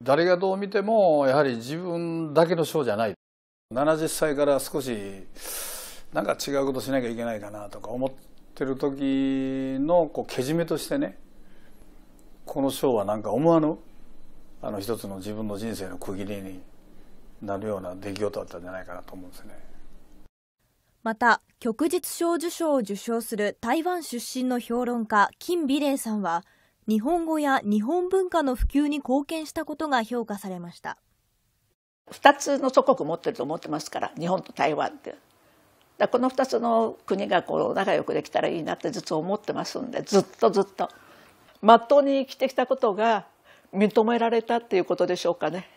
誰がどう見てもやはり自分だけの賞じゃない70歳から少しなんか違うことしなきゃいけないかなとか思ってる時のこうけじめとしてねこの賞はなんか思わぬあの一つの自分の人生の区切りになるような出来事だったんじゃないかなと思うんですね。また旭日小綬章を受賞する台湾出身の評論家金美玲さんは「日本語や日本文化の普及に貢献したことが評価されました2つの祖国持ってると思ってますから日本と台湾ってこの2つの国がこう仲良くできたらいいなってずっと思ってますんでずっとずっとまっとうに生きてきたことが認められたっていうことでしょうかね。